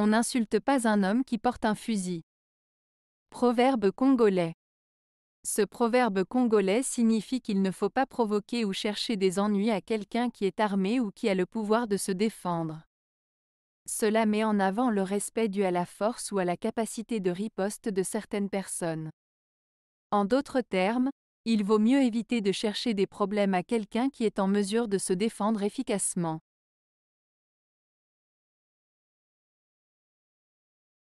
On n'insulte pas un homme qui porte un fusil. Proverbe congolais. Ce proverbe congolais signifie qu'il ne faut pas provoquer ou chercher des ennuis à quelqu'un qui est armé ou qui a le pouvoir de se défendre. Cela met en avant le respect dû à la force ou à la capacité de riposte de certaines personnes. En d'autres termes, il vaut mieux éviter de chercher des problèmes à quelqu'un qui est en mesure de se défendre efficacement.